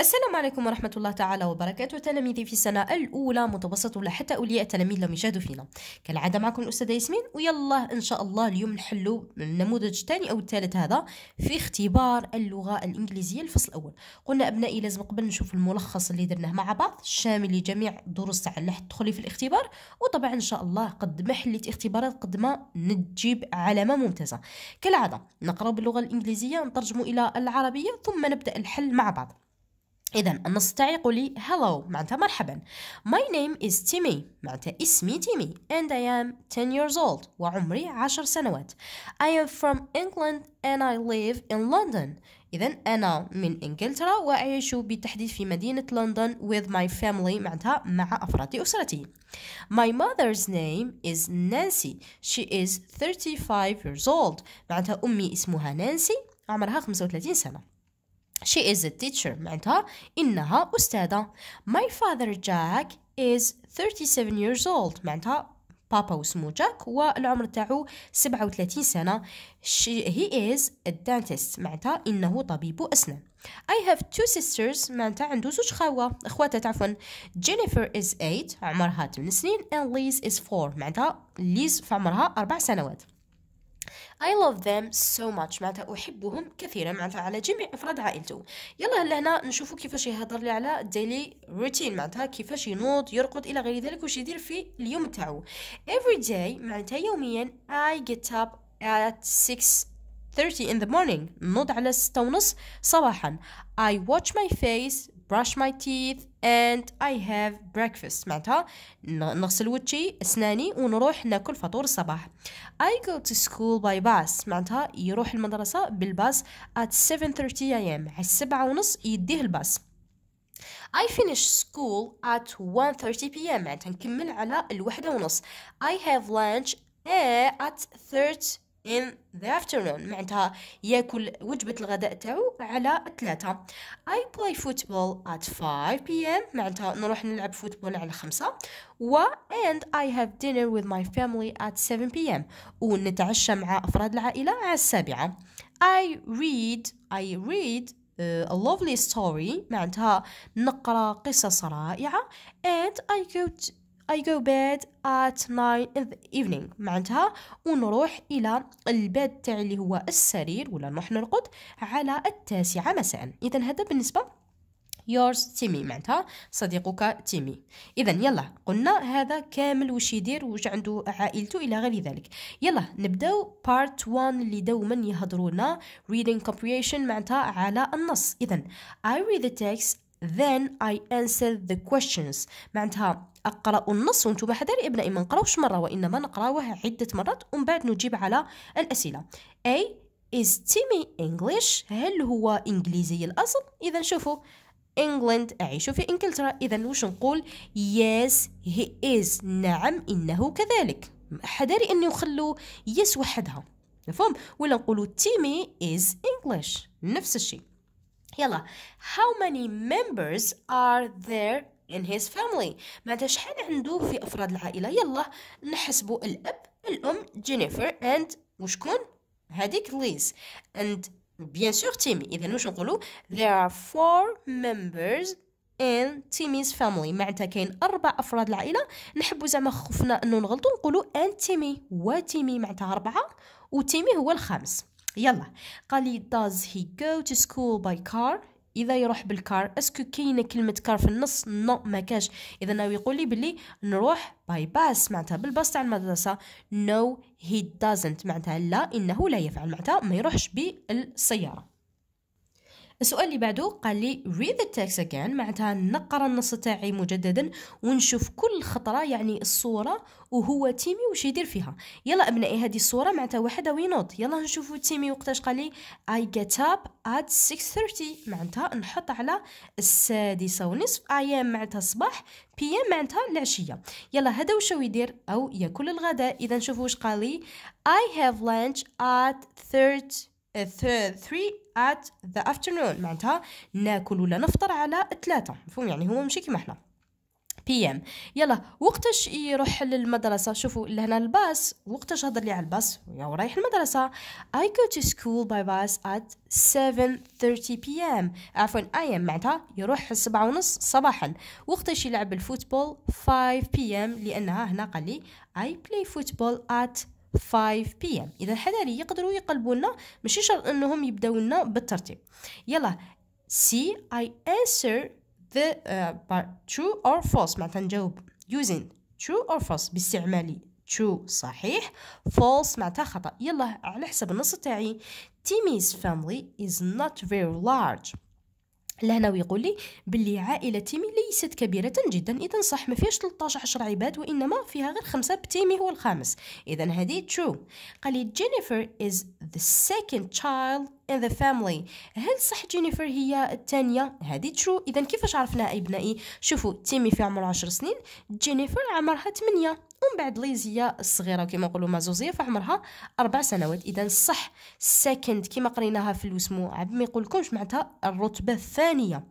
السلام عليكم ورحمة الله تعالى وبركاته تلاميذي في السنة الأولى متوسط ولا حتى أولياء التلاميذ لم يشاهدوا فينا كالعادة معكم الأستاذة ياسمين ويلا إن شاء الله اليوم نحلوا النموذج الثاني أو الثالث هذا في اختبار اللغة الإنجليزية الفصل الأول قلنا أبنائي لازم قبل نشوف الملخص اللي درناه مع بعض شامل لجميع دروس تاع اللي تدخلي في الاختبار وطبعا إن شاء الله قد ما حليت اختبارات قد ما نجيب علامة ممتازة كالعادة نقرأ باللغة الإنجليزية نترجمو إلى العربية ثم نبدأ الحل مع بعض إذا النص تاعي يقول لي hello معناتها مرحبا. My name is Timmy معناتها اسمي تيمي and I am 10 years old وعمري 10 سنوات. I am from England and I live in London. إذا أنا من إنجلترا وأعيش بالتحديد في مدينة لندن with my family معناتها مع أفراد أسرتي. My mother's name is Nancy. She is 35 years old. معناتها أمي اسمها نانسي عمرها 35 سنة. She is a teacher معناتها إنها أستاذة My father Jack is 37 years old معناتها بابا وسمو جاك والعمر تاعو 37 سنة She, he is a dentist معناتها إنه طبيب أسنان I have two sisters معناتها عنده زوج خاوة اخواتها عفوا Jennifer is 8 عمرها 8 سنين and Liz is 4 معناتها ليز في عمرها 4 سنوات I love them so much معناتها أحبهم كثيرا معناتها على جميع أفراد عائلته يلا لهنا نشوفوا كيفاش يهضر لي على daily routine معناتها كيفاش ينوض يرقد إلى غير ذلك وش يدير في اليوم تاعو every day معناتها يوميا I get up at 6.30 in the morning نوض على 6.30 ونص صباحا I watch my face brush my teeth and I have breakfast معناتها نغسل وجهي اسناني ونروح ناكل فطور الصباح I go to school by bus معناتها يروح المدرسة بالباص at 7:30 am على السبعة ونص يديه الباص I finish school at 1:30 p.m. معناتها نكمل على الوحدة ونص I have lunch at 3 in the afternoon معناتها ياكل وجبة الغداء تاعو على ثلاثة I play football at 5 p.m. معناتها نروح نلعب فوتبول على خمسة و and I have dinner with my family at 7 p.m. ونتعشى مع أفراد العائلة على السابعة I read I read uh, a lovely story معناتها نقرا قصص رائعة and I go to I go bed at nine in the evening معناتها ونروح إلى البيت تاعي اللي هو السرير ولا نروح نرقد على التاسعة مساء إذا هذا بالنسبة yours تيمي معناتها صديقك تيمي اذا يلا قلنا هذا كامل وش يدير وش عنده عائلته الى غير ذلك يلا نبدأ part 1 اللي دوما يهضرونا reading comprehension معناتها على النص اذا I read the text then I answer the questions معناتها أقرأ النص وانتم حذري أبنائي ما نقراوش مرة وإنما نقراوه عدة مرات ومن بعد نجيب على الأسئلة A is Timmy English هل هو إنجليزي الأصل إذا شوفوا England أعيش في إنجلترا إذا وش نقول yes he is نعم إنه كذلك حذري أن يخلوا yes وحدها مفهوم ولا نقولوا تيمي is English نفس الشيء يلا how many members are there in his family معناتها شحال عنده في أفراد العائلة يلا نحسبوا الأب الأم جينيفر and وشكون هذيك ليز and بيان سور تيمي إذا واش نقولوا there are four members in Timmy's family معناتها كاين أربع أفراد العائلة نحبوا زعما خفنا أنه نغلطوا نقولوا and Timmy وتيمي معناتها أربعة وتيمي هو الخامس يلا قال لي does he go to school by car اذا يروح بالكار اسكو كاينه كلمه كار في النص نو ما كاش اذا ناوي يقول لي بلي نروح باي باس معناتها بالباص تاع المدرسه نو هي دازنت معناتها لا انه لا يفعل معناتها ما يروحش بالسياره السؤال اللي بعده قال لي read the text again معناتها نقرا النص تاعي مجددا ونشوف كل خطره يعني الصوره وهو تيمي وش يدير فيها يلا ابنائي هذه الصوره معناتها وحده وينوض يلا نشوفوا تيمي وقتاش قال لي I get up at 6:30 معناتها نحط على السادسه ونصف I am معناتها الصباح بي ام معناتها العشيه يلا هذا وش يدير او ياكل الغداء اذا نشوفوا واش قال لي I have lunch at 3 3 آه، at the afternoon معناتها ناكل ولا نفطر على 3 مفهوم يعني هو ماشي كيما حنا بي ام يلا وقتاش يروح للمدرسة شوفوا لهنا الباص وقتاش هضر لي على الباص يا رايح المدرسة I go to school by bus at 7:30 p.m. عفوا I am معناتها يروح السبعة ونص صباحا وقتاش يلعب الفوتبول 5 p.m. لأنها هنا قال لي I play football at 5 بي ام اذا الحضاري يقدروا يقلبوا لنا ماشي شرط انهم يبداو لنا بالترتيب يلا سي اي انسر ذا uh, ترو اور فولس معناتها نجاوب يوزين ترو اور فولس باستعمالي ترو صحيح فولس معناتها خطا يلا على حسب النص تاعي تيميز فاملي is not very large لهنا ويقول لي باللي عائلة تيمي ليست كبيرة جدا إذا صح ما فيهاش 13 عشر عباد وإنما فيها غير خمسة بتيمي هو الخامس إذا هذه true قال لي جينيفر is the second child in the family هل صح جينيفر هي الثانية هذه ترو إذا كيفاش عرفناها أبنائي شوفوا تيمي في عمر عشر سنين جينيفر عمرها 8 ومن بعد ليزيا الصغيرة كما نقولوا مازوزية فعمرها أربع سنوات إذا صح سكند كما قريناها في الوسمو عاد ما يقولكمش معناتها الرتبة الثانية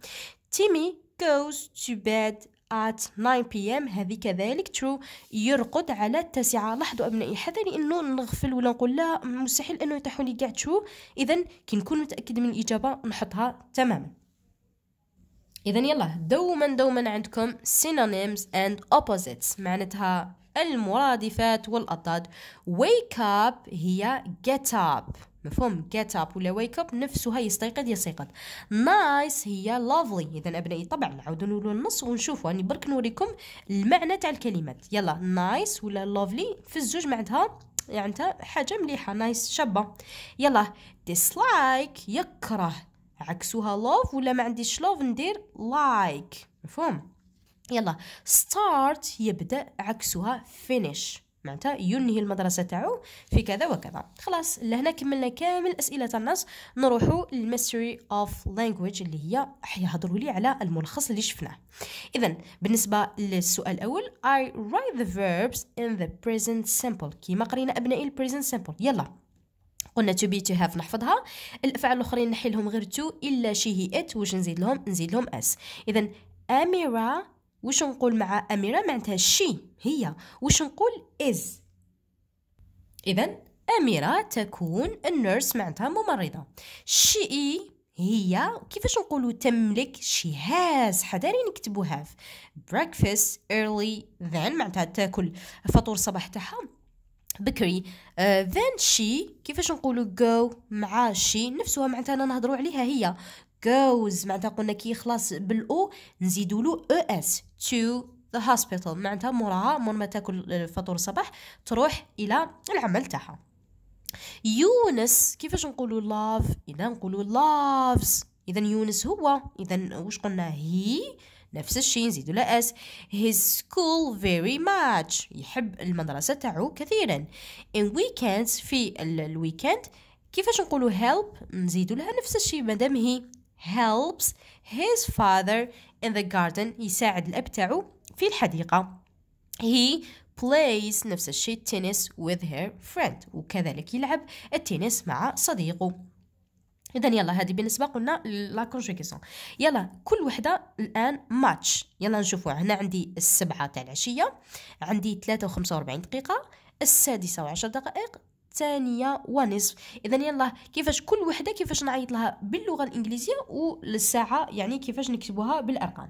تيمي goes to bed at 9 pm هذه كذلك ترو يرقد على التاسعة لاحظوا أبنائي هذا لأنه نغفل ولا نقول لا مستحيل أنه يتاح لي كاع true إذا كي نكون متأكد من الإجابة نحطها تماما إذا يلا دوما دوما عندكم synonyms and opposites معناتها المرادفات والأضداد wake up هي get up مفهوم get up ولا wake up نفسها يستيقظ يستيقظ nice هي lovely اذا ابنائي طبعا نعود نولوا النص ونشوفوا راني برك نوريكم المعنى تاع الكلمات يلا nice ولا lovely في الزوج معدها عندها يعني حاجه مليحه نايس شابه يلا dislike يكره عكسها لوف ولا ما عنديش لوف ندير لايك like. مفهوم يلا start يبدا عكسها finish معناتها ينهي المدرسه تاعو في كذا وكذا خلاص لهنا كملنا كامل اسئله النص نروحوا للميستري اوف لانجويج اللي هي حيهضروا لي على الملخص اللي شفناه اذا بالنسبه للسؤال الاول I write the verbs in the present simple كيما قرينا ابنائي البريزنت simple يلا قلنا to be to have نحفظها الافعال الاخرين نحيلهم غير to الا she he it واش نزيد لهم نزيد لهم اس اذا اميرا واش نقول مع اميره معناتها شي هي واش نقول از اذا اميره تكون النيرس معناتها ممرضه شي هي كيفاش نقولوا تملك شي هاز حذاري نكتبوا هاف breakfast early then معناتها تاكل فطور الصباح تاعها بكري uh, then شي كيفاش نقولوا go مع شي نفسها معناتها انا نهضروا عليها هي goes معناتها قلنا كي خلاص بالاو نزيدوا له او اس to the hospital معناتها موراها مور ما تاكل فطور الصباح تروح الى العمل تاعها يونس كيفاش نقولوا لاف اذا نقولوا لافز اذا يونس هو اذا واش قلنا هي نفس الشيء نزيدوا لا اس his school very much يحب المدرسه تاعو كثيرا in weekends في الويكند كيفاش نقولوا help نزيدوا لها نفس الشيء مادام هي helps his father in the garden يساعد الأب تاعو في الحديقة he plays نفس الشيء tennis with her friend وكذلك يلعب التنس مع صديقه اذا يلا هذه بالنسبه قلنا لا كونجيكيسون يلا كل وحده الان ماتش يلا نشوفوا هنا عندي السبعه تاع العشيه عندي ثلاثة و وأربعين دقيقه السادسه و دقائق الثانية ونصف إذا يلا كيفاش كل وحدة كيفاش نعيط لها باللغة الإنجليزية والساعة يعني كيفاش نكتبوها بالأرقام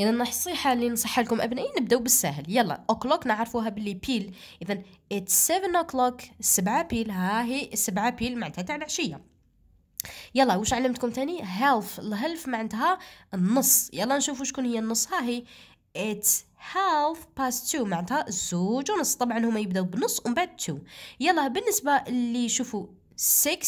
اذا النصيحه اللي نصحها لكم ابنائي نبداو بالسهل يلا اوكلوك نعرفوها باللي بيل اذا ات 7 اوكلوك 7 بيل ها هي 7 بيل معناتها تاع العشيه يلا واش علمتكم تاني هالف الهلف معناتها النص يلا نشوفوا شكون هي النص ها هي It's half past two معناتها زوج ونص طبعا هما يبداو بنص ومن بعد two يلا بالنسبة اللي يشوفوا 6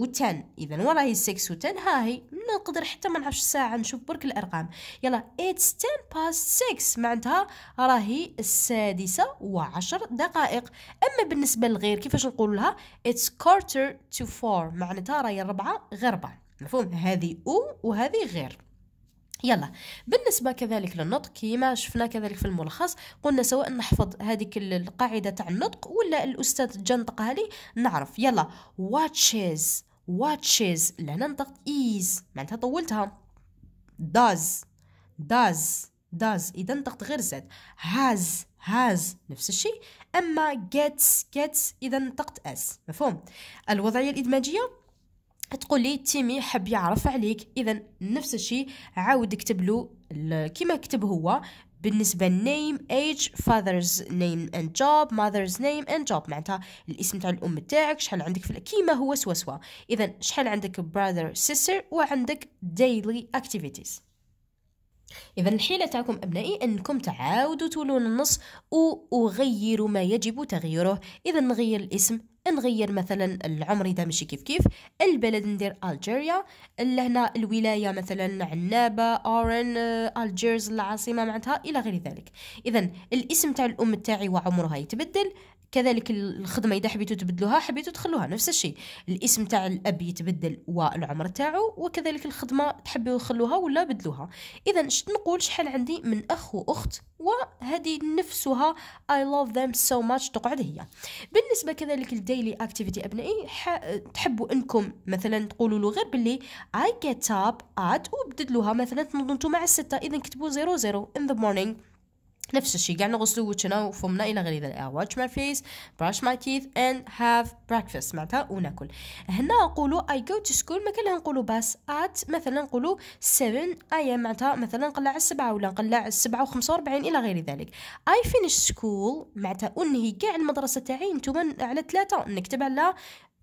و10 اذا ورا هي 6 و10 ها هي نقدر حتى ما نعرفش الساعه نشوف برك الارقام يلا اتس 10 باست 6 معناتها راهي السادسه وعشر دقائق اما بالنسبه للغير كيفاش نقول لها اتس كارتر تو 4 معناتها راهي الربعه غير ربع مفهوم هذه او وهذه غير يلا بالنسبه كذلك للنطق كما شفنا كذلك في الملخص قلنا سواء نحفظ هذيك القاعده تاع النطق ولا الاستاذ جا نطقها لي نعرف يلا واتشيز واتشيز لهنا نطقت ايز معناتها طولتها داز داز داز اذا نطقت غير زاد هاز هاز نفس الشيء اما جيتس جيتس اذا نطقت اس مفهوم الوضعيه الادماجيه تقول لي تيمي حب يعرف عليك اذا نفس الشيء عاود اكتب له كيما كتب هو بالنسبة name, age, father's name and job, mother's name and job معناتها الاسم تاع الأم تاعك شحال عندك في كيما هو سوا سوا إذا شحال عندك brother, sister وعندك daily activities إذا الحيلة تاعكم أبنائي أنكم تعاودوا تولون النص وغيروا ما يجب تغييره إذا نغير الاسم نغير مثلا العمر اذا ماشي كيف كيف البلد ندير الجيريا لهنا الولايه مثلا عنابه اورن آه، الجيرز العاصمه معناتها الى غير ذلك اذا الاسم تاع الام تاعي وعمرها يتبدل كذلك الخدمه اذا حبيتوا تبدلوها حبيتوا تخلوها نفس الشيء الاسم تاع الاب يتبدل والعمر تاعو وكذلك الخدمه تحبوا تخلوها ولا بدلوها اذا شت نقول شحال عندي من اخ واخت وهذه نفسها I love them so much تقعد هي بالنسبة كذلك الديلي اكتيفيتي أبنائي تحبوا أنكم مثلا تقولوا له غير باللي I get up at وبدلوها مثلا تنوضوا مع الستة إذا كتبوا 00 in the morning نفس الشيء قاعد نغسل وجهنا وفمنا الى غير ذلك I uh, wash my face brush my teeth and have breakfast معناتها وناكل هنا نقولوا I go to school ما كان نقولوا بس at مثلا نقولوا 7 am معناتها مثلا نقلع السبعة ولا نقلع السبعة وخمسة و45 الى غير ذلك I finish school معناتها انهي كاع المدرسة تاعي نتوما على ثلاثة نكتب على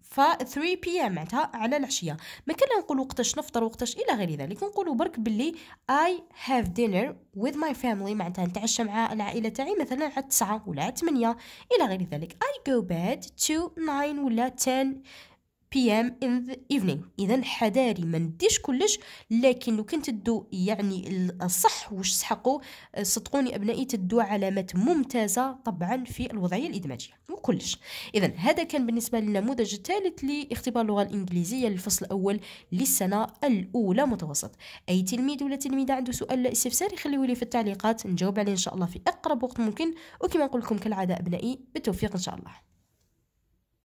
ف 3 بي ام معناتها على العشيه ما كان نقول وقتاش نفطر وقتاش الى غير ذلك نقولوا برك باللي اي هاف دينر وذ ماي فاميلي معناتها نتعشى مع العائله تاعي مثلا على 9 ولا 8 الى غير ذلك اي جو bed تو 9 ولا 10 p.m. in the evening اذا حذاري ما نديش كلش لكن لو كنت تدو يعني الصح وش سحقوا صدقوني ابنائي تدو علامات ممتازه طبعا في الوضعيه الادماجيه وكلش اذا هذا كان بالنسبه للنموذج الثالث لاختبار اللغه الانجليزيه للفصل الاول للسنه الاولى متوسط اي تلميذ ولا تلميذه عنده سؤال استفسار يخليه لي في التعليقات نجاوب عليه ان شاء الله في اقرب وقت ممكن وكما نقول لكم كالعاده ابنائي بالتوفيق ان شاء الله